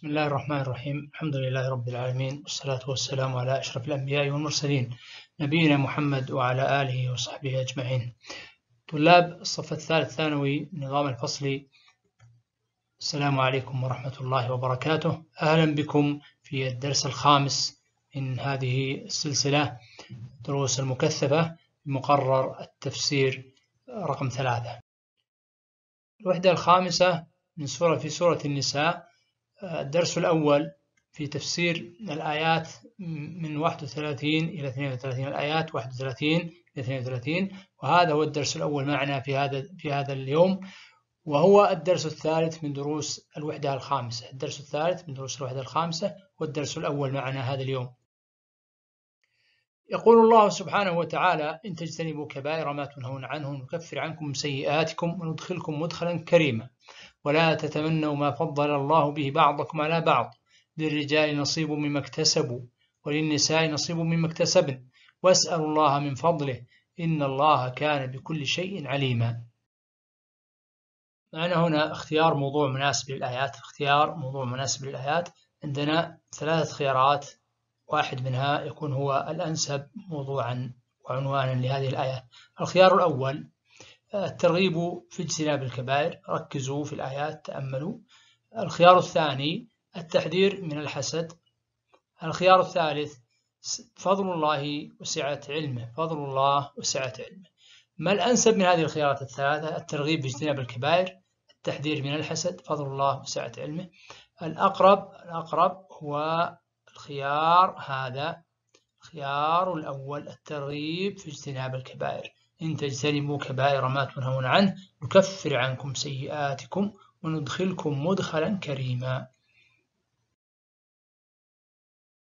بسم الله الرحمن الرحيم الحمد لله رب العالمين والصلاة والسلام على أشرف الأنبياء والمرسلين نبينا محمد وعلى آله وصحبه أجمعين طلاب الصف الثالث ثانوي النظام الفصلي السلام عليكم ورحمة الله وبركاته أهلا بكم في الدرس الخامس من هذه السلسلة دروس المكثفة مقرر التفسير رقم ثلاثة الوحدة الخامسة من سورة في سورة النساء الدرس الأول في تفسير الآيات من 31 إلى 32 الآيات 31 إلى 32 وهذا هو الدرس الأول معنا في هذا في هذا اليوم وهو الدرس الثالث من دروس الوحدة الخامسة الدرس الثالث من دروس الوحدة الخامسة والدرس الأول معنا هذا اليوم يقول الله سبحانه وتعالى إن تجتنبوا كبائر ما تنهون عنه نكفر عنكم سيئاتكم وندخلكم مدخلا كريما ولا تتمنوا ما فضل الله به بعضكم على بعض للرجال نصيب مما اكتسبوا وللنساء نصيب مما اكتسبن واسألوا الله من فضله إن الله كان بكل شيء عليما معنا هنا اختيار موضوع مناسب للآيات اختيار موضوع مناسب للآيات عندنا ثلاثة خيارات واحد منها يكون هو الأنسب موضوعا وعنوانا لهذه الآية الخيار الأول آه، الترغيب في اجتناب الكبائر ركزوا في الآيات تأملوا الخيار الثاني التحذير من الحسد الخيار الثالث فضل الله وسعة علمه فضل الله وسعة علمه ما الأنسب من هذه الخيارات الثلاثة الترغيب في اجتناب الكبائر التحذير من الحسد فضل الله وسعة علمه الأقرب الأقرب هو الخيار هذا خيار الأول الترغيب في اجتناب الكبائر إن تجتنبوا كبائر ما تنهون عنه نكفر عنكم سيئاتكم وندخلكم مدخلا كريما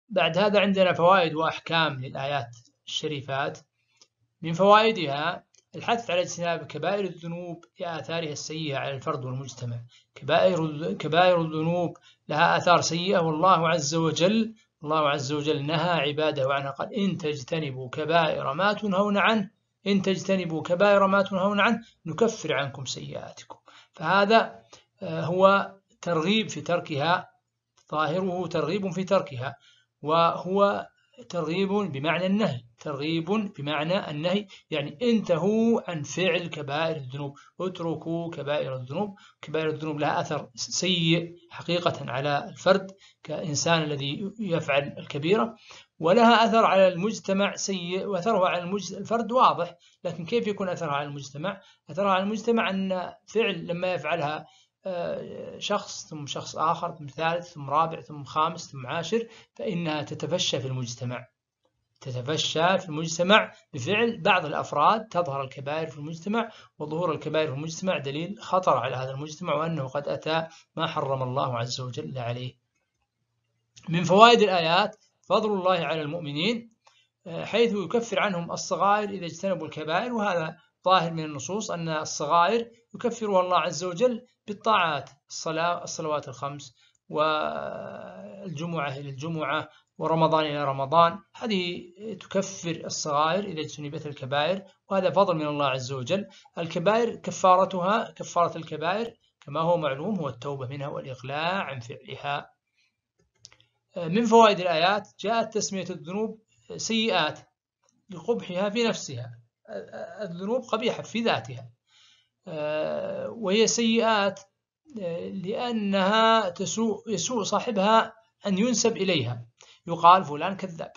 بعد هذا عندنا فوائد وأحكام للآيات الشريفات من فوائدها الحث على اجتناب كبائر الذنوب لآثارها السيئة على الفرد والمجتمع كبائر كبائر الذنوب لها آثار سيئة والله عز وجل الله عز وجل نهى عباده عنها قال إن تجتنبوا كبائر ما تنهون عنه إن تجتنبوا كبائر ما تنهون عنه نكفر عنكم سيئاتكم فهذا آه، هو ترغيب في تركها ظاهره ترغيب في تركها وهو ترغيب بمعنى النهي ترغيب بمعنى النهي يعني انتهوا عن فعل كبائر الذنوب اتركوا كبائر الذنوب كبائر الذنوب لها أثر سيء حقيقة على الفرد كإنسان الذي يفعل الكبيرة ولها أثر على المجتمع سيء وأثرها على الفرد واضح لكن كيف يكون أثرها على المجتمع؟ أثرها على المجتمع أن فعل لما يفعلها آه، شخص ثم شخص آخر ثم ثالث ثم رابع ثم خامس ثم عاشر فإنها تتفشى في المجتمع تتفشى في المجتمع بفعل بعض الأفراد تظهر الكبائر في المجتمع وظهور الكبائر في المجتمع دليل خطر على هذا المجتمع وأنه قد أتى ما حرم الله عز وجل عليه من فوائد الآيات فضل الله على المؤمنين آه، حيث يكفر عنهم الصغائر إذا اجتنبوا الكبائر وهذا ظاهر من النصوص أن الصغائر يكفرها الله عز وجل بالطاعات الصلاة الصلوات الخمس والجمعة إلى الجمعة ورمضان إلى رمضان هذه تكفر الصغائر إذا اجتنبت الكبائر وهذا فضل من الله عز وجل الكبائر كفارتها كفارة الكبائر كما هو معلوم هو التوبة منها والإقلاع عن فعلها من فوائد الآيات جاءت تسمية الذنوب سيئات لقبحها في نفسها الذنوب قبيحة في ذاتها آه، وهي سيئات آه، لأنها تسوء يسوء صاحبها أن ينسب إليها يقال فلان كذاب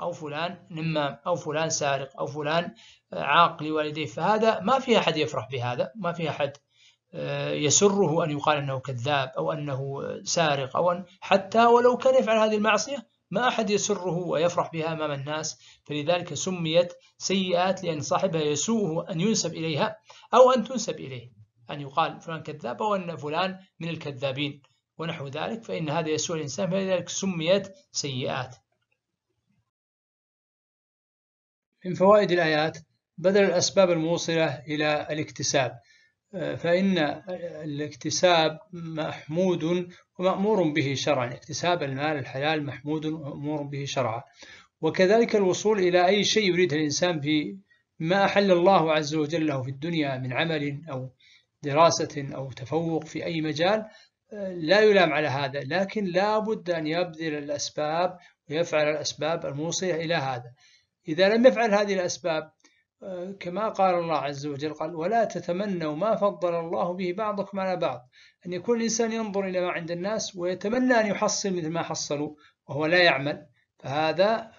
أو فلان نمام أو فلان سارق أو فلان آه، عاق لوالديه فهذا ما في أحد يفرح بهذا ما في أحد يسره أن يقال أنه كذاب أو أنه سارق أو أن حتى ولو كان يفعل هذه المعصية ما أحد يسره ويفرح بها أمام الناس فلذلك سميت سيئات لأن صاحبها يسوءه أن ينسب إليها أو أن تنسب إليه أن يقال فلان كذاب أو أن فلان من الكذابين ونحو ذلك فإن هذا يسوء الإنسان فلذلك سميت سيئات من فوائد الآيات بدل الأسباب الموصلة إلى الاكتساب فإن الاكتساب محمود ومأمور به شرعا اكتساب المال الحلال محمود ومأمور به شرعا وكذلك الوصول إلى أي شيء يريده الإنسان في ما أحل الله عز وجل له في الدنيا من عمل أو دراسة أو تفوق في أي مجال لا يلام على هذا لكن لا بد أن يبذل الأسباب ويفعل الأسباب الموصلة إلى هذا إذا لم يفعل هذه الأسباب كما قال الله عز وجل قال ولا تتمنوا ما فضل الله به بعضكم على بعض أن يكون الإنسان ينظر إلى ما عند الناس ويتمنى أن يحصل مثل ما حصلوا وهو لا يعمل فهذا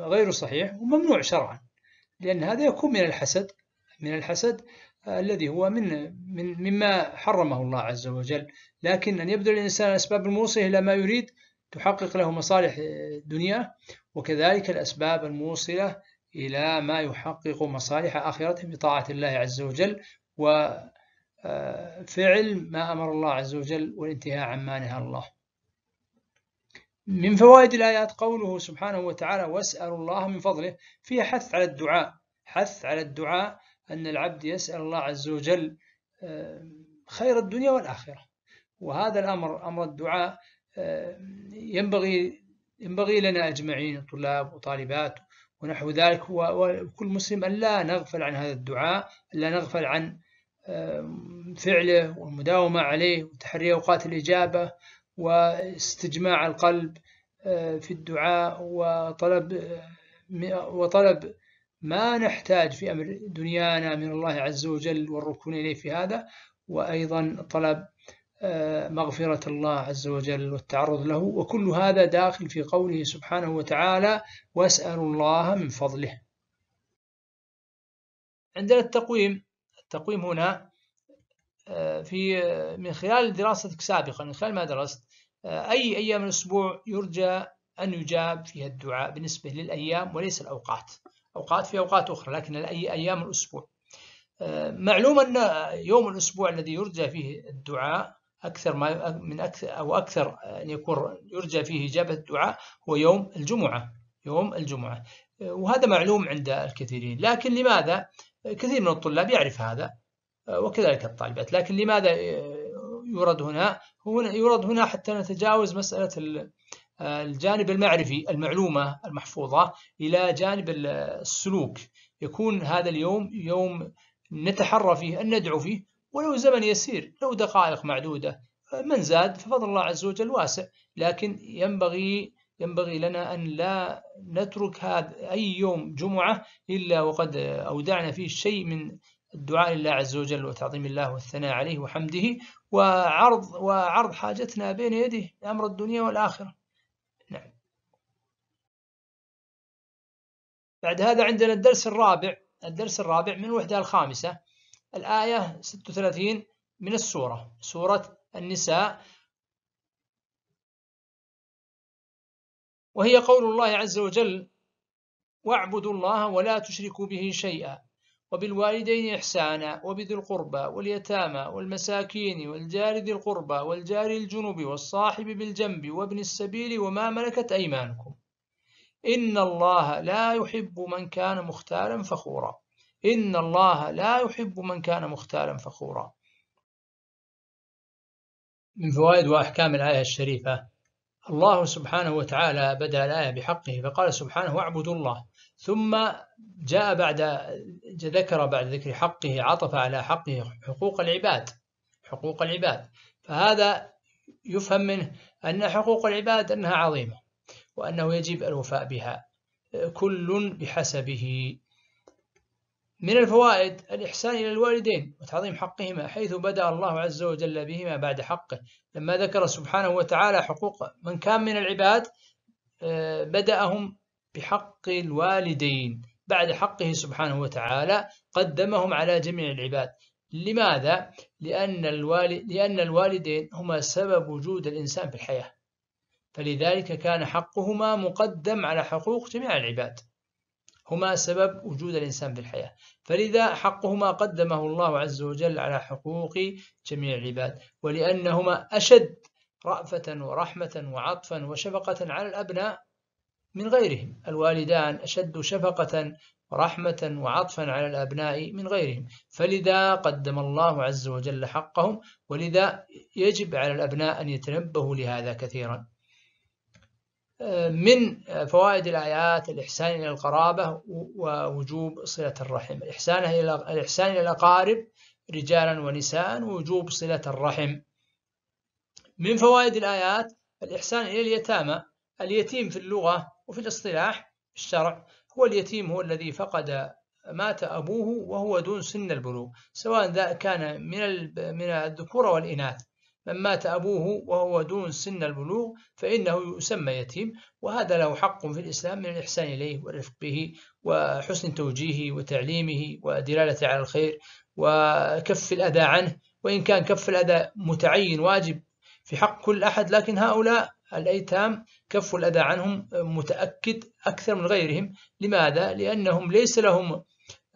غير صحيح وممنوع شرعا لأن هذا يكون من الحسد من الحسد الذي هو من, من مما حرمه الله عز وجل لكن أن يبذل الإنسان الأسباب الموصية إلى ما يريد تحقق له مصالح دنياه وكذلك الأسباب الموصلة إلى ما يحقق مصالح آخرتهم بطاعة الله عز وجل وفعل آه، ما أمر الله عز وجل والانتهاء عما نهى الله من فوائد الآيات قوله سبحانه وتعالى واسألوا الله من فضله فيها حث على الدعاء حث على الدعاء أن العبد يسأل الله عز وجل آه، خير الدنيا والآخرة وهذا الأمر أمر الدعاء آه، ينبغي ينبغي لنا أجمعين طلاب وطالبات ونحو ذلك وكل مسلم ألا نغفل عن هذا الدعاء ألا نغفل عن فعله والمداومة عليه وتحري أوقات الإجابة واستجماع القلب آه، في الدعاء وطلب آه، وطلب ما نحتاج في أمر دنيانا من الله عز وجل والركون إليه في هذا وأيضا طلب مغفرة الله عز وجل والتعرض له وكل هذا داخل في قوله سبحانه وتعالى واسألوا الله من فضله عندنا التقويم التقويم هنا آه، في آه، من خلال دراستك سابقا من خلال ما درست آه، أي أيام الأسبوع يرجى أن يجاب فيها الدعاء بالنسبة للأيام وليس الأوقات أوقات في أوقات أخرى لكن أي أيام الأسبوع معلوم أن يوم الأسبوع الذي يرجى فيه الدعاء أكثر ما من أكثر أو أكثر أن يكون يرجى فيه إجابة الدعاء هو يوم الجمعة يوم الجمعة وهذا معلوم عند الكثيرين لكن لماذا كثير من الطلاب يعرف هذا وكذلك الطالبات لكن لماذا يورد هنا يورد هنا حتى نتجاوز مسألة الجانب المعرفي المعلومة المحفوظة إلى جانب السلوك يكون هذا اليوم يوم نتحرى فيه أن ندعو فيه ولو زمن يسير لو دقائق معدودة من زاد ففضل الله عز وجل واسع لكن ينبغي ينبغي لنا أن لا نترك هذا أي يوم جمعة إلا وقد أودعنا فيه شيء من الدعاء لله عز وجل وتعظيم الله والثناء عليه وحمده وعرض وعرض حاجتنا بين يديه أمر الدنيا والآخرة نعم بعد هذا عندنا الدرس الرابع الدرس الرابع من الوحدة الخامسة الآية 36 من السورة سورة النساء وهي قول الله عز وجل واعبدوا الله ولا تشركوا به شيئا وبالوالدين إحسانا وبذي القربى واليتامى والمساكين والجار ذي القربى والجار الجنب والصاحب بالجنب وابن السبيل وما ملكت أيمانكم إن الله لا يحب من كان مختالا فخورا إن الله لا يحب من كان مختالا فخورا من فوائد وأحكام الآية الشريفة الله سبحانه وتعالى بدأ الآية بحقه فقال سبحانه واعبدوا الله ثم جاء بعد ذكر بعد ذكر حقه عطف على حقه حقوق العباد حقوق العباد فهذا يفهم منه أن حقوق العباد أنها عظيمة وأنه يجب الوفاء بها كل بحسبه من الفوائد الإحسان إلى الوالدين وتعظيم حقهما حيث بدأ الله عز وجل بهما بعد حقه لما ذكر سبحانه وتعالى حقوق من كان من العباد آه، بدأهم بحق الوالدين بعد حقه سبحانه وتعالى قدمهم على جميع العباد لماذا؟ لأن, الوالد لأن الوالدين هما سبب وجود الإنسان في الحياة فلذلك كان حقهما مقدم على حقوق جميع العباد هما سبب وجود الإنسان في الحياة فلذا حقهما قدمه الله عز وجل على حقوق جميع العباد ولأنهما أشد رأفة ورحمة وعطفا وشفقة على الأبناء من غيرهم الوالدان أشد شفقة ورحمة وعطفا على الأبناء من غيرهم فلذا قدم الله عز وجل حقهم ولذا يجب على الأبناء أن يتنبهوا لهذا كثيرا من فوائد الآيات الإحسان إلى القرابة ووجوب صلة الرحم الإحسان إلى الإحسان إلى الأقارب رجالا ونساء ووجوب صلة الرحم من فوائد الآيات الإحسان إلى اليتامى اليتيم في اللغة وفي الاصطلاح في الشرع هو اليتيم هو الذي فقد مات أبوه وهو دون سن البلوغ سواء كان من من الذكور والإناث من مات أبوه وهو دون سن البلوغ فإنه يسمى يتيم وهذا له حق في الإسلام من الإحسان إليه والرفق به وحسن توجيهه وتعليمه ودلالته على الخير وكف الأذى عنه وإن كان كف الأذى متعين واجب في حق كل أحد لكن هؤلاء الأيتام كف الأذى عنهم متأكد أكثر من غيرهم لماذا؟ لأنهم ليس لهم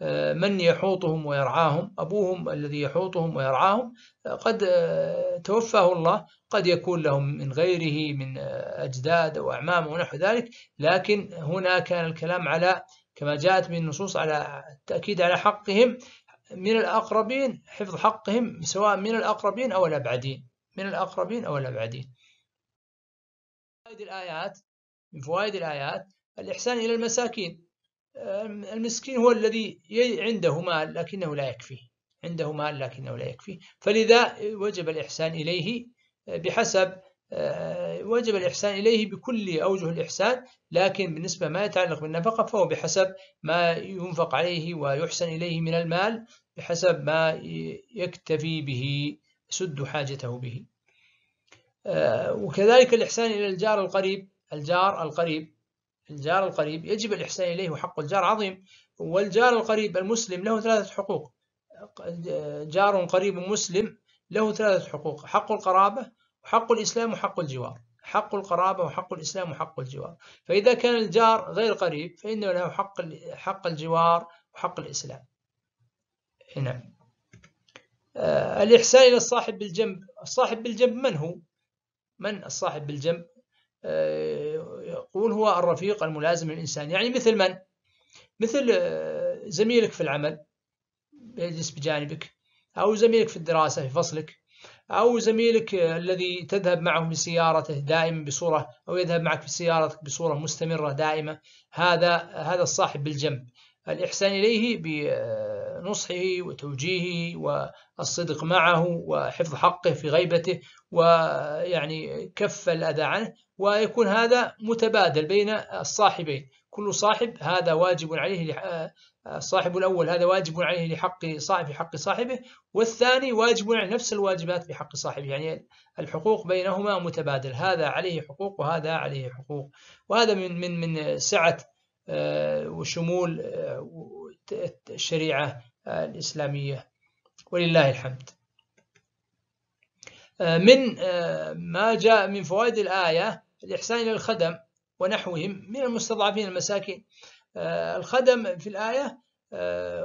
آه، من يحوطهم ويرعاهم أبوهم الذي يحوطهم ويرعاهم آه، قد آه، توفاه الله قد يكون لهم من غيره من أجداد أو أعمام ونحو ذلك لكن هنا كان الكلام على كما جاءت من النصوص على التأكيد على حقهم من الأقربين حفظ حقهم سواء من الأقربين أو الأبعدين من الأقربين أو الأبعدين فوائد الآيات من فوائد الآيات الإحسان إلى المساكين المسكين هو الذي عنده مال لكنه لا يكفيه عنده مال لكنه لا يكفيه فلذا وجب الإحسان إليه بحسب آه، وجب الإحسان إليه بكل أوجه الإحسان لكن بالنسبة ما يتعلق بالنفقة فهو بحسب ما ينفق عليه ويحسن إليه من المال بحسب ما يكتفي به يسد حاجته به آه، وكذلك الإحسان إلى الجار القريب الجار القريب الجار القريب يجب الإحسان إليه وحق الجار عظيم والجار القريب المسلم له ثلاثة حقوق جار قريب مسلم له ثلاثة حقوق حق القرابة وحق الإسلام وحق الجوار حق القرابة وحق الإسلام وحق الجوار فإذا كان الجار غير قريب فإنه له حق حق الجوار وحق الإسلام نعم آه، الإحسان إلى الصاحب بالجنب الصاحب بالجنب من هو؟ من الصاحب بالجنب آه، يقول هو الرفيق الملازم للإنسان يعني مثل من؟ مثل آه، زميلك في العمل يجلس بجانبك أو زميلك في الدراسة في فصلك أو زميلك آه، الذي تذهب معه بسيارته دائما بصورة أو يذهب معك في سيارتك بصورة مستمرة دائمة هذا هذا الصاحب بالجنب الإحسان إليه نصحه وتوجيهه والصدق معه وحفظ حقه في غيبته ويعني كف الأذى عنه ويكون هذا متبادل بين الصاحبين كل صاحب هذا واجب عليه الصاحب الأول هذا واجب عليه لحق صاحب حق صاحبه والثاني واجب على نفس الواجبات بحق صاحبه يعني الحقوق بينهما متبادل هذا عليه حقوق وهذا عليه حقوق وهذا من من من سعة آه، وشمول آه، الشريعة آه، الإسلامية ولله الحمد آه، من آه، ما جاء من فوائد الآية الإحسان إلى الخدم ونحوهم من المستضعفين المساكين الخدم في الآية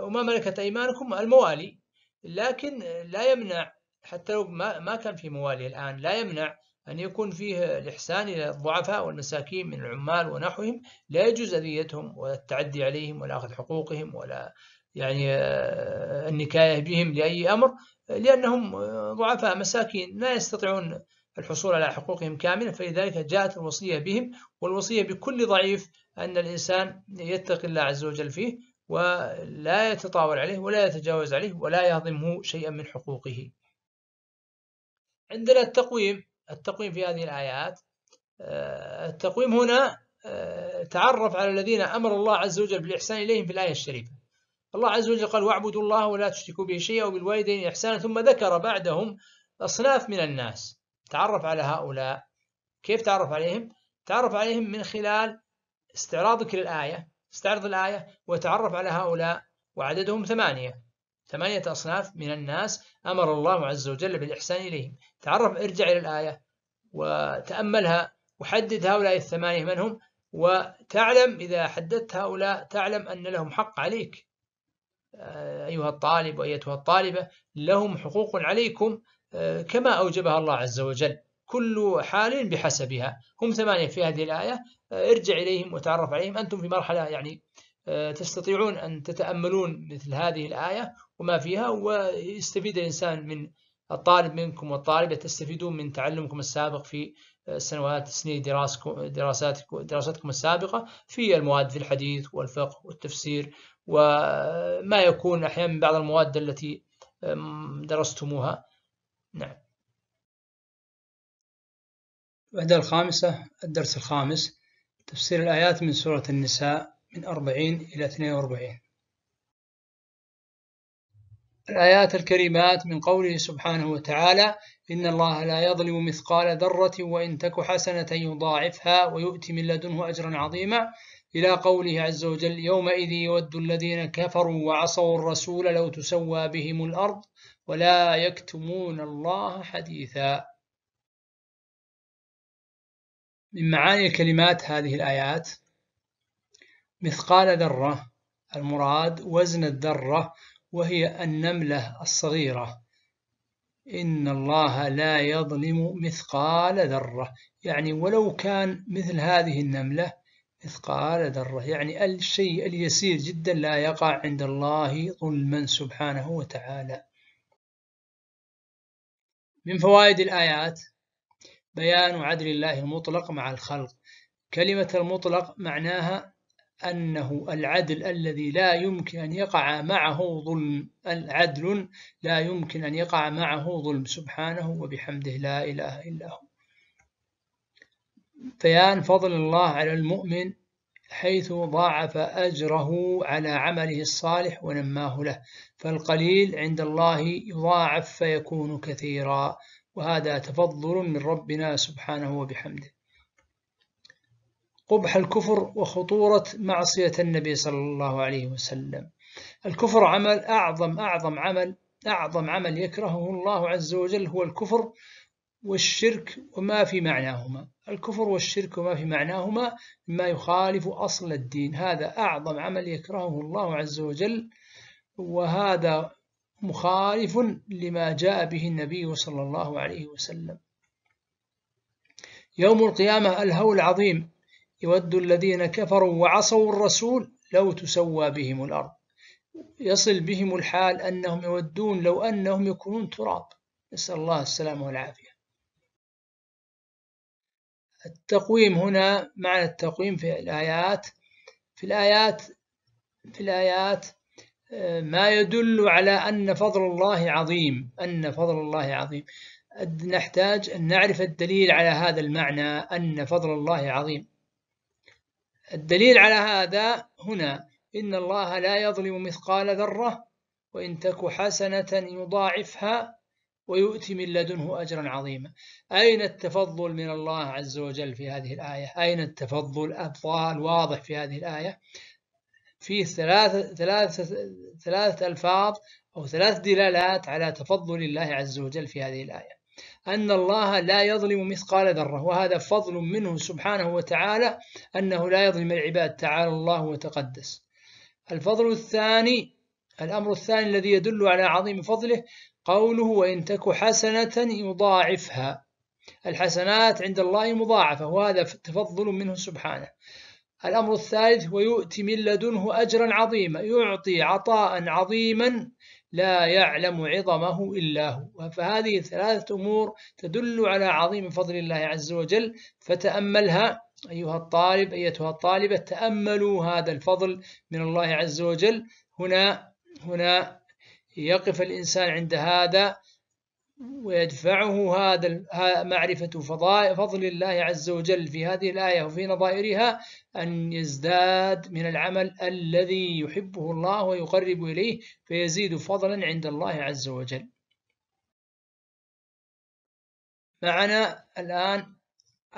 وما ملكت أيمانكم الموالي لكن لا يمنع حتى لو ما كان في موالي الآن لا يمنع أن يكون فيه الإحسان إلى الضعفاء والمساكين من العمال ونحوهم لا يجوز أذيتهم ولا التعدي عليهم ولا أخذ حقوقهم ولا يعني آه، النكاية بهم لأي أمر لأنهم آه، ضعفاء مساكين لا يستطيعون الحصول على حقوقهم كاملة فلذلك جاءت الوصية بهم والوصية بكل ضعيف أن الإنسان يتقي الله عز وجل فيه ولا يتطاول عليه ولا يتجاوز عليه ولا يهضمه شيئا من حقوقه عندنا التقويم التقويم في هذه الآيات آه، التقويم هنا تعرف على الذين أمر الله عز وجل بالإحسان إليهم في الآية الشريفة الله عز وجل قال واعبدوا الله ولا تشركوا به شيئا وبالوالدين إحسانا ثم ذكر بعدهم أصناف من الناس تعرف على هؤلاء كيف تعرف عليهم؟ تعرف عليهم من خلال استعراضك للآية استعرض الآية وتعرف على هؤلاء وعددهم ثمانية ثمانية أصناف من الناس أمر الله عز وجل بالإحسان إليهم تعرف ارجع إلى الآية وتأملها وحدد هؤلاء الثمانية من هم وتعلم إذا حددت هؤلاء تعلم أن لهم حق عليك آه، أيها الطالب وأيتها الطالبة لهم حقوق عليكم آه، كما أوجبها الله عز وجل كل حال بحسبها هم ثمانية في هذه الآية آه، ارجع إليهم وتعرف عليهم أنتم في مرحلة يعني تستطيعون أن تتأملون مثل هذه الآية وما فيها ويستفيد الإنسان من الطالب منكم والطالبة تستفيدون من تعلمكم السابق في آه، سنوات سنين دراستكم دراستكم السابقة في المواد في الحديث والفقه والتفسير وما آه، يكون أحيانا من بعض المواد التي درستموها نعم الوحدة الخامسة الدرس الخامس تفسير الآيات من سورة النساء من 40 إلى 42 الآيات الكريمات من قوله سبحانه وتعالى إن الله لا يظلم مثقال ذرة وإن تك حسنة يضاعفها ويؤتي من لدنه أجرا عظيما إلى قوله عز وجل يومئذ يود الذين كفروا وعصوا الرسول لو تسوى بهم الأرض ولا يكتمون الله حديثا من معاني كلمات هذه الآيات مثقال ذرة المراد وزن الذرة وهي النملة الصغيرة إن الله لا يظلم مثقال ذرة يعني ولو كان مثل هذه النملة مثقال ذرة يعني الشيء اليسير جدا لا يقع عند الله ظلما سبحانه وتعالى من فوائد الآيات بيان عدل الله المطلق مع الخلق كلمة المطلق معناها أنه العدل الذي لا يمكن أن يقع معه ظلم العدل لا يمكن أن يقع معه ظلم سبحانه وبحمده لا إله إلا هو بيان فضل الله على المؤمن حيث ضاعف أجره على عمله الصالح ونماه له فالقليل عند الله يضاعف فيكون كثيرا وهذا تفضل من ربنا سبحانه وبحمده قبح الكفر وخطورة معصية النبي صلى الله عليه وسلم الكفر عمل أعظم أعظم عمل أعظم عمل يكرهه الله عز وجل هو الكفر والشرك وما في معناهما الكفر والشرك وما في معناهما ما يخالف أصل الدين هذا أعظم عمل يكرهه الله عز وجل وهذا مخالف لما جاء به النبي صلى الله عليه وسلم يوم القيامة الهول العظيم يود الذين كفروا وعصوا الرسول لو تسوى بهم الأرض يصل بهم الحال أنهم يودون لو أنهم يكونون تراب نسأل الله السلامة والعافية التقويم هنا معنى التقويم في الآيات في الآيات في الآيات آه، ما يدل على أن فضل الله عظيم أن فضل الله عظيم نحتاج أن نعرف الدليل على هذا المعنى أن فضل الله عظيم الدليل على هذا هنا إن الله لا يظلم مثقال ذرة وإن تك حسنة يضاعفها ويؤتي من لدنه أجرا عظيما أين التفضل من الله عز وجل في هذه الآية أين التفضل أبطال واضح في هذه الآية في ثلاثة, ثلاثة, ثلاثة ألفاظ أو ثلاث دلالات على تفضل الله عز وجل في هذه الآية أن الله لا يظلم مثقال ذرة وهذا فضل منه سبحانه وتعالى أنه لا يظلم العباد تعالى الله وتقدس الفضل الثاني الأمر الثاني الذي يدل على عظيم فضله قوله وإن تك حسنة يضاعفها الحسنات عند الله مضاعفة وهذا تفضل منه سبحانه الأمر الثالث ويؤتي من لدنه أجرا عظيما يعطي عطاء عظيما لا يعلم عظمه إلا هو فهذه ثلاثة أمور تدل على عظيم فضل الله عز وجل فتأملها أيها الطالب أيتها الطالبة تأملوا هذا الفضل من الله عز وجل هنا هنا يقف الإنسان عند هذا ويدفعه هذا معرفة فضل الله عز وجل في هذه الآية وفي نظائرها أن يزداد من العمل الذي يحبه الله ويقرب إليه فيزيد فضلا عند الله عز وجل معنا الآن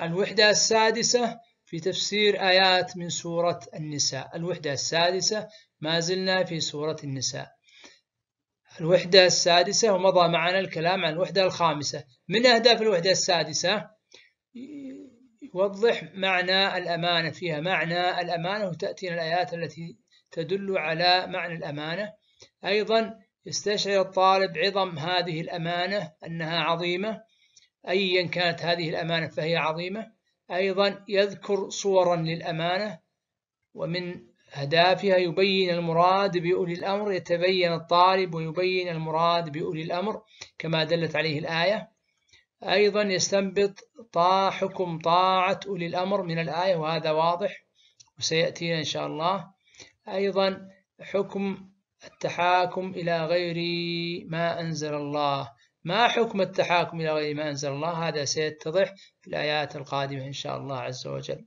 الوحدة السادسة في تفسير آيات من سورة النساء الوحدة السادسة ما زلنا في سورة النساء الوحدة السادسة ومضى معنا الكلام عن الوحدة الخامسة من أهداف الوحدة السادسة يوضح معنى الأمانة فيها معنى الأمانة وتأتينا الآيات التي تدل على معنى الأمانة أيضا يستشعر الطالب عظم هذه الأمانة أنها عظيمة أيا كانت هذه الأمانة فهي عظيمة أيضا يذكر صورا للأمانة ومن أهدافها يبين المراد بأولي الأمر يتبين الطالب ويبين المراد بأولي الأمر كما دلت عليه الآية أيضا يستنبط طا حكم طاعة أولي الأمر من الآية وهذا واضح وسيأتينا إن شاء الله أيضا حكم التحاكم إلى غير ما أنزل الله ما حكم التحاكم إلى غير ما أنزل الله هذا سيتضح في الآيات القادمة إن شاء الله عز وجل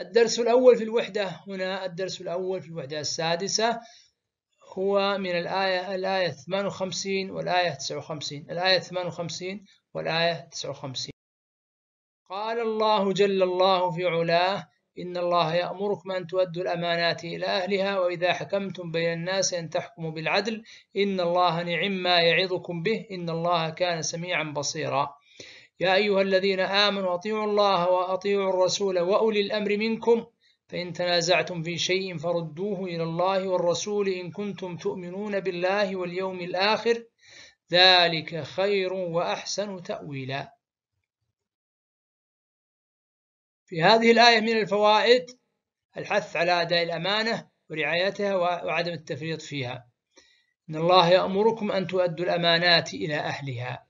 الدرس الأول في الوحدة هنا الدرس الأول في الوحدة السادسة هو من الآية الآية 58 والآية 59 الآية 58 والآية 59 قال الله جل الله في علاه إن الله يأمركم أن تؤدوا الأمانات إلى أهلها وإذا حكمتم بين الناس أن تحكموا بالعدل إن الله نعم ما يعظكم به إن الله كان سميعا بصيرا يا أيها الذين آمنوا أطيعوا الله وأطيعوا الرسول وأولي الأمر منكم فإن تنازعتم في شيء فردوه إلى الله والرسول إن كنتم تؤمنون بالله واليوم الآخر ذلك خير وأحسن تأويلا في هذه الآية من الفوائد الحث على أداء الأمانة ورعايتها وعدم التفريط فيها إن الله يأمركم أن تؤدوا الأمانات إلى أهلها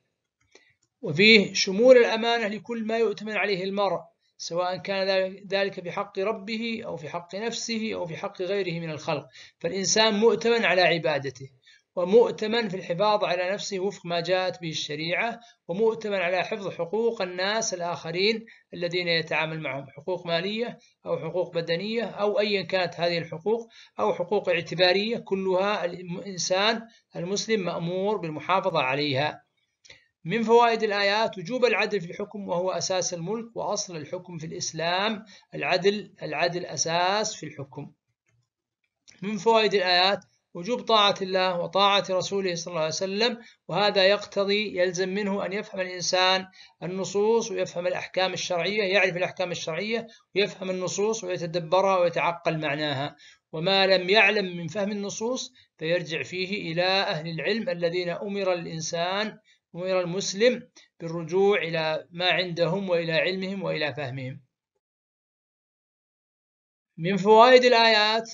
وفيه شمول الأمانة لكل ما يؤتمن عليه المرء سواء كان ذلك في حق ربه أو في حق نفسه أو في حق غيره من الخلق فالإنسان مؤتمن على عبادته ومؤتمن في الحفاظ على نفسه وفق ما جاءت به الشريعة ومؤتمن على حفظ حقوق الناس الآخرين الذين يتعامل معهم حقوق مالية أو حقوق بدنية أو أيا كانت هذه الحقوق أو حقوق اعتبارية كلها الإنسان المسلم مأمور بالمحافظة عليها من فوائد الآيات وجوب العدل في الحكم وهو أساس الملك وأصل الحكم في الإسلام العدل العدل أساس في الحكم من فوائد الآيات وجوب طاعة الله وطاعة رسوله صلى الله عليه وسلم وهذا يقتضي يلزم منه أن يفهم الإنسان النصوص ويفهم الأحكام الشرعية يعرف الأحكام الشرعية ويفهم النصوص ويتدبرها ويتعقل معناها وما لم يعلم من فهم النصوص فيرجع فيه إلى أهل العلم الذين أمر الإنسان أمر المسلم بالرجوع إلى ما عندهم وإلى علمهم وإلى فهمهم من فوائد الآيات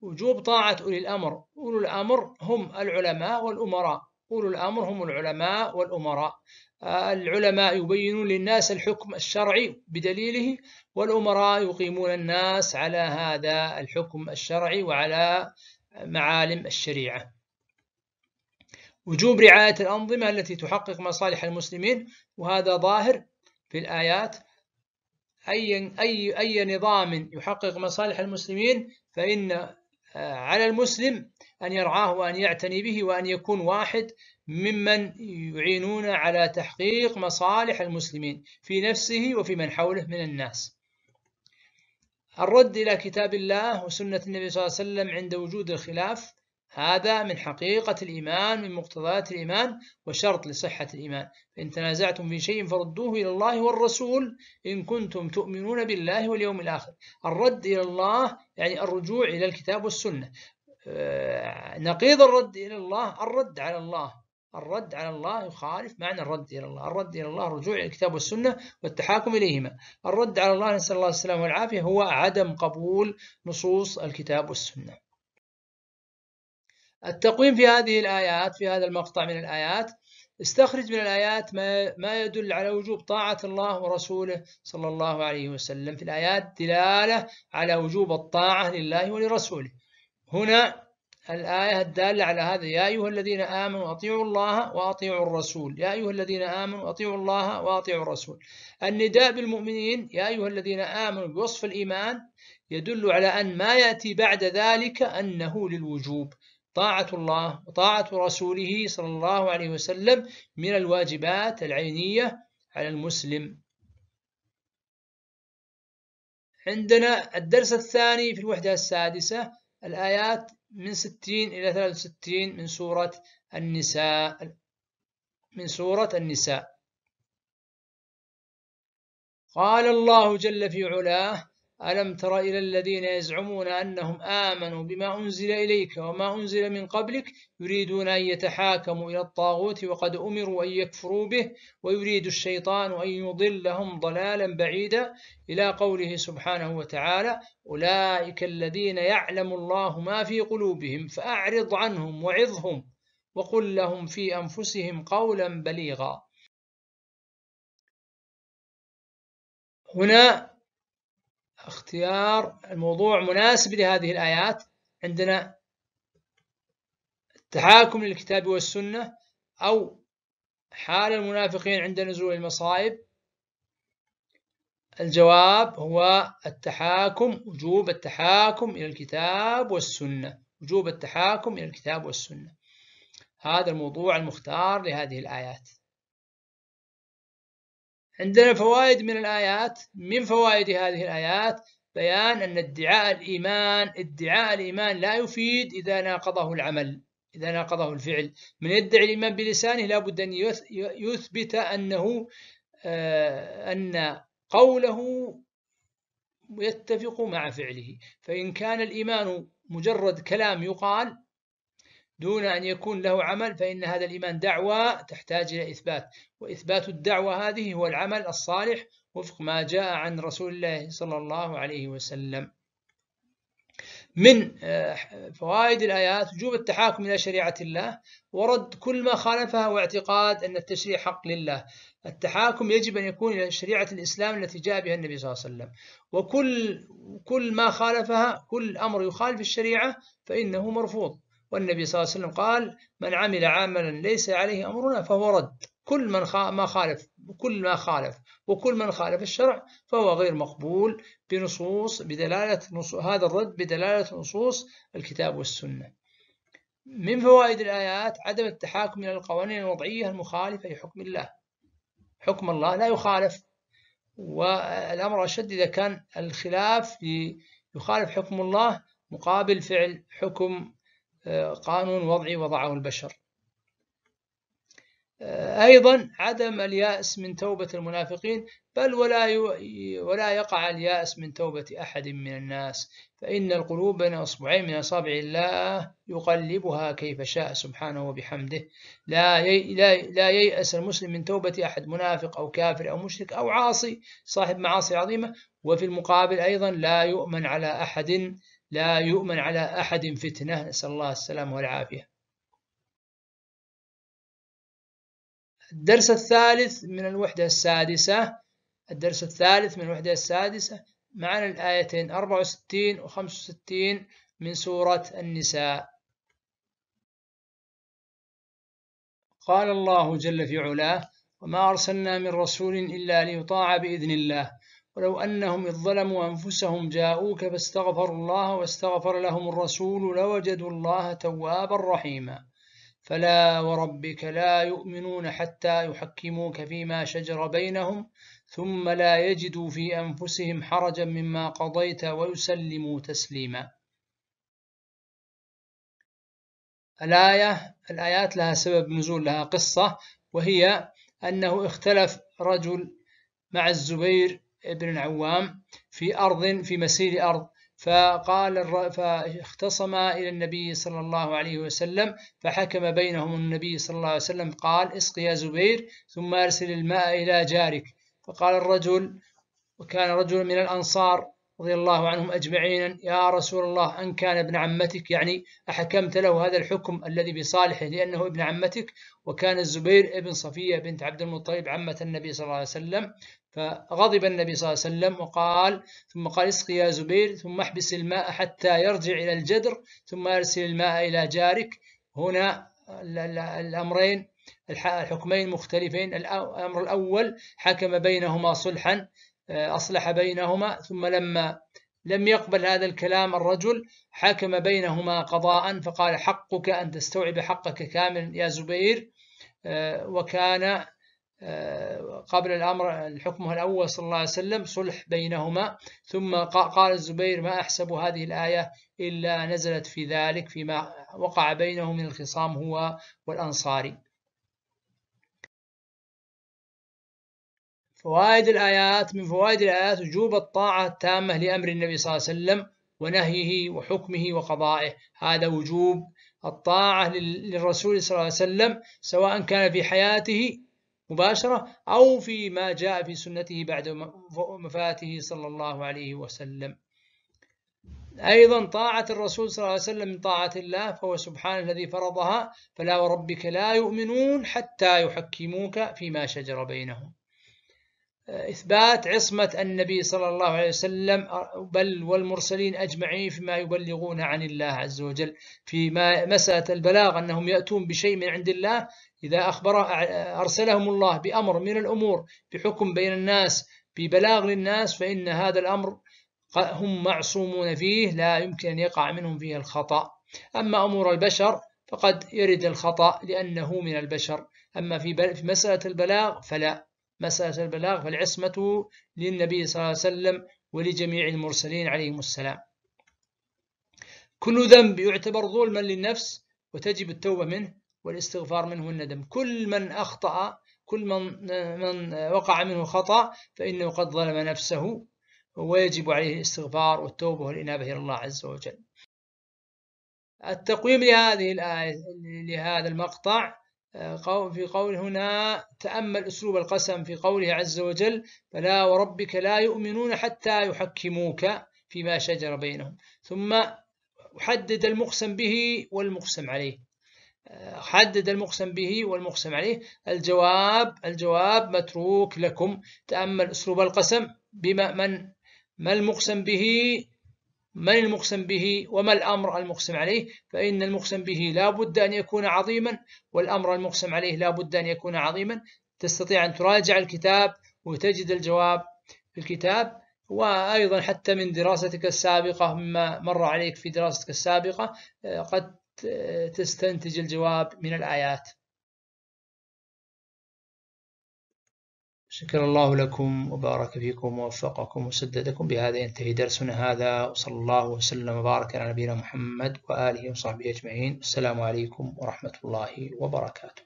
وجوب طاعة أولي الأمر أولو الأمر هم العلماء والأمراء أولو الأمر هم العلماء والأمراء العلماء يبينون للناس الحكم الشرعي بدليله والأمراء يقيمون الناس على هذا الحكم الشرعي وعلى معالم الشريعة وجوب رعاية الأنظمة التي تحقق مصالح المسلمين وهذا ظاهر في الآيات أي أي أي نظام يحقق مصالح المسلمين فإن آه، على المسلم أن يرعاه وأن يعتني به وأن يكون واحد ممن يعينون على تحقيق مصالح المسلمين في نفسه وفي من حوله من الناس. الرد إلى كتاب الله وسنة النبي صلى الله عليه وسلم عند وجود الخلاف هذا من حقيقة الإيمان من مقتضيات الإيمان وشرط لصحة الإيمان فإن تنازعتم في شيء فردوه إلى الله والرسول إن كنتم تؤمنون بالله واليوم الآخر الرد إلى الله يعني الرجوع إلى الكتاب والسنة آه، نقيض الرد إلى الله الرد على الله الرد على الله يخالف معنى الرد إلى الله الرد إلى الله رجوع إلى الكتاب والسنة والتحاكم إليهما الرد على الله نسأل الله السلامة والعافية هو عدم قبول نصوص الكتاب والسنة التقويم في هذه الآيات في هذا المقطع من الآيات استخرج من الآيات ما ما يدل على وجوب طاعة الله ورسوله صلى الله عليه وسلم في الآيات دلالة على وجوب الطاعة لله ولرسوله هنا الآية الدالة على هذا يا أيها الذين آمنوا أطيعوا الله وأطيعوا الرسول يا أيها الذين آمنوا أطيعوا الله وأطيعوا الرسول النداء بالمؤمنين يا أيها الذين آمنوا بوصف الإيمان يدل على أن ما يأتي بعد ذلك أنه للوجوب طاعة الله وطاعة رسوله صلى الله عليه وسلم من الواجبات العينية على المسلم عندنا الدرس الثاني في الوحدة السادسة الآيات من 60 إلى 63 من سورة النساء من سورة النساء قال الله جل في علاه ألم تر إلى الذين يزعمون أنهم آمنوا بما أنزل إليك وما أنزل من قبلك يريدون أن يتحاكموا إلى الطاغوت وقد أمروا أن يكفروا به ويريد الشيطان أن يضلهم ضلالا بعيدا إلى قوله سبحانه وتعالى أولئك الذين يعلم الله ما في قلوبهم فأعرض عنهم وعظهم وقل لهم في أنفسهم قولا بليغا هنا اختيار الموضوع مناسب لهذه الآيات عندنا التحاكم للكتاب والسنة أو حال المنافقين عند نزول المصائب الجواب هو التحاكم وجوب التحاكم إلى الكتاب والسنة وجوب التحاكم إلى الكتاب والسنة هذا الموضوع المختار لهذه الآيات عندنا فوائد من الآيات من فوائد هذه الآيات بيان أن ادعاء الإيمان ادعاء الإيمان لا يفيد إذا ناقضه العمل إذا ناقضه الفعل من يدعي الإيمان بلسانه لابد أن يثبت أنه آه، أن قوله يتفق مع فعله فإن كان الإيمان مجرد كلام يقال دون أن يكون له عمل فإن هذا الإيمان دعوة تحتاج إلى إثبات وإثبات الدعوة هذه هو العمل الصالح وفق ما جاء عن رسول الله صلى الله عليه وسلم من آه، فوائد الآيات وجوب التحاكم إلى شريعة الله ورد كل ما خالفها واعتقاد أن التشريع حق لله التحاكم يجب أن يكون إلى شريعة الإسلام التي جاء بها النبي صلى الله عليه وسلم وكل كل ما خالفها كل أمر يخالف الشريعة فإنه مرفوض والنبي صلى الله عليه وسلم قال من عمل عملا ليس عليه أمرنا فهو رد كل من ما خالف كل ما خالف وكل من خالف الشرع فهو غير مقبول بنصوص بدلالة نصوص هذا الرد بدلالة نصوص الكتاب والسنة من فوائد الآيات عدم التحاكم إلى القوانين الوضعية المخالفة لحكم الله حكم الله لا يخالف والأمر أشد إذا كان الخلاف يخالف حكم الله مقابل فعل حكم قانون وضعي وضعه البشر آه، أيضا عدم اليأس من توبة المنافقين بل ولا ولا يقع اليأس من توبة أحد من الناس فإن القلوب بين أصبعين من أصابع الله يقلبها كيف شاء سبحانه وبحمده لا لا لا ييأس المسلم من توبة أحد منافق أو كافر أو مشرك أو عاصي صاحب معاصي عظيمة وفي المقابل أيضا لا يؤمن على أحد لا يؤمن على أحد فتنة نسأل الله السلامة والعافية الدرس الثالث من الوحدة السادسة الدرس الثالث من الوحدة السادسة معنا الآيتين 64 و 65 من سورة النساء قال الله جل في علاه وما أرسلنا من رسول إلا ليطاع بإذن الله ولو أنهم إذ ظلموا أنفسهم جاءوك فاستغفروا الله واستغفر لهم الرسول لوجدوا الله توابا رحيما فلا وربك لا يؤمنون حتى يحكموك فيما شجر بينهم ثم لا يجدوا في أنفسهم حرجا مما قضيت ويسلموا تسليما الآية الآيات لها سبب نزول لها قصة وهي أنه اختلف رجل مع الزبير بن العوام في أرض في مسير أرض فقال فاختصما إلى النبي صلى الله عليه وسلم فحكم بينهم النبي صلى الله عليه وسلم قال اسق يا زبير ثم أرسل الماء إلى جارك فقال الرجل وكان رجل من الأنصار رضي الله عنهم أجمعين يا رسول الله أن كان ابن عمتك يعني أحكمت له هذا الحكم الذي بصالحه لأنه ابن عمتك وكان الزبير ابن صفية بنت عبد المطلب عمة النبي صلى الله عليه وسلم فغضب النبي صلى الله عليه وسلم وقال ثم قال اسقي يا زبير ثم احبس الماء حتى يرجع إلى الجدر ثم أرسل الماء إلى جارك هنا الأمرين الحكمين مختلفين الأمر الأول حكم بينهما صلحا آه، أصلح بينهما ثم لما لم يقبل هذا الكلام الرجل حكم بينهما قضاء فقال حقك أن تستوعب حقك كامل يا زبير آه، وكان آه، قبل الأمر الحكم الأول صلى الله عليه وسلم صلح بينهما ثم قال الزبير ما أحسب هذه الآية إلا نزلت في ذلك فيما وقع بينه من الخصام هو والأنصاري فوائد الآيات من فوائد الآيات وجوب الطاعة التامة لأمر النبي صلى الله عليه وسلم ونهيه وحكمه وقضائه هذا وجوب الطاعة للرسول صلى الله عليه وسلم سواء كان في حياته مباشرة أو فيما جاء في سنته بعد مفاته صلى الله عليه وسلم أيضا طاعة الرسول صلى الله عليه وسلم من طاعة الله فهو سبحانه الذي فرضها فلا وربك لا يؤمنون حتى يحكموك فيما شجر بينهم إثبات عصمة النبي صلى الله عليه وسلم بل والمرسلين أجمعين فيما يبلغون عن الله عز وجل في مسألة البلاغ أنهم يأتون بشيء من عند الله إذا أخبر أرسلهم الله بأمر من الأمور بحكم بين الناس ببلاغ للناس فإن هذا الأمر هم معصومون فيه لا يمكن أن يقع منهم فيه الخطأ أما أمور البشر فقد يرد الخطأ لأنه من البشر أما في مسألة البلاغ فلا مسألة البلاغ فالعصمة للنبي صلى الله عليه وسلم ولجميع المرسلين عليهم السلام كل ذنب يعتبر ظلما للنفس وتجب التوبة منه والاستغفار منه والندم كل من أخطأ كل من, من وقع منه خطأ فإنه قد ظلم نفسه ويجب عليه الاستغفار والتوبة والإنابة إلى الله عز وجل التقويم لهذه الآية لهذا المقطع في قول هنا تأمل أسلوب القسم في قوله عز وجل فلا وربك لا يؤمنون حتى يحكموك فيما شجر بينهم ثم حدد المقسم به والمقسم عليه آه، حدد المقسم به والمقسم عليه الجواب الجواب متروك لكم تأمل أسلوب القسم بما من ما المقسم به من المقسم به وما الأمر المقسم عليه فإن المقسم به لا بد أن يكون عظيما والأمر المقسم عليه لا بد أن يكون عظيما تستطيع أن تراجع الكتاب وتجد الجواب في الكتاب وأيضا حتى من دراستك السابقة مما مر عليك في دراستك السابقة قد تستنتج الجواب من الآيات شكر الله لكم وبارك فيكم ووفقكم وسددكم بهذا ينتهي درسنا هذا وصلى الله وسلم وبارك على نبينا محمد وآله وصحبه أجمعين السلام عليكم ورحمة الله وبركاته